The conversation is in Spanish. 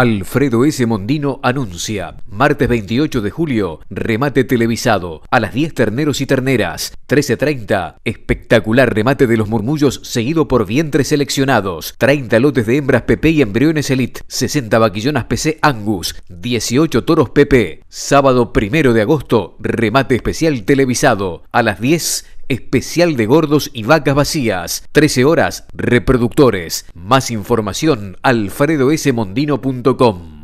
Alfredo S. Mondino anuncia, martes 28 de julio, remate televisado a las 10 terneros y terneras, 13.30, espectacular remate de los murmullos seguido por vientres seleccionados, 30 lotes de hembras PP y embriones Elite, 60 vaquillonas PC Angus, 18 toros PP. Sábado 1 de agosto, remate especial televisado a las 10 especial de gordos y vacas vacías, 13 horas, reproductores. Más información, alfredosmondino.com.